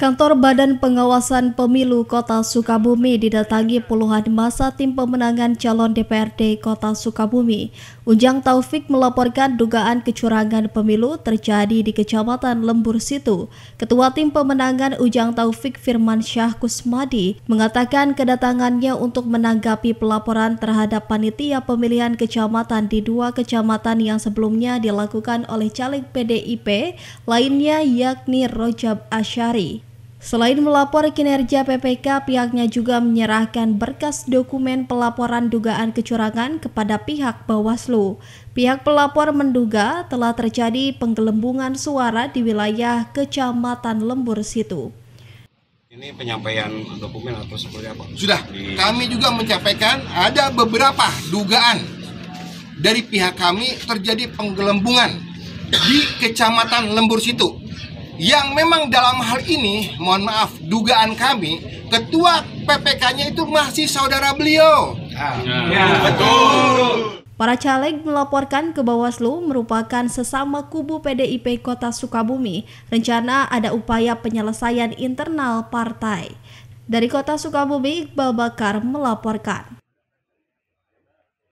Kantor Badan Pengawasan Pemilu Kota Sukabumi didatangi puluhan masa tim pemenangan calon DPRD Kota Sukabumi. Ujang Taufik melaporkan dugaan kecurangan pemilu terjadi di Kecamatan Lembur Situ. Ketua Tim Pemenangan Ujang Taufik Firman Syah Kusmadi mengatakan kedatangannya untuk menanggapi pelaporan terhadap panitia pemilihan kecamatan di dua kecamatan yang sebelumnya dilakukan oleh caleg PDIP lainnya yakni Rojab Asyari. Selain melapor kinerja PPK, pihaknya juga menyerahkan berkas dokumen pelaporan dugaan kecurangan kepada pihak Bawaslu. Pihak pelapor menduga telah terjadi penggelembungan suara di wilayah Kecamatan Lembur Situ. Ini penyampaian dokumen atau seperti apa? Sudah, kami juga menyampaikan ada beberapa dugaan dari pihak kami terjadi penggelembungan di Kecamatan Lembur Situ yang memang dalam hal ini mohon maaf dugaan kami ketua PPK-nya itu masih saudara beliau. Ya, ya. betul. Para caleg melaporkan ke Bawaslu merupakan sesama kubu PDIP Kota Sukabumi. Rencana ada upaya penyelesaian internal partai. Dari Kota Sukabumi, Iqbal Bakar melaporkan.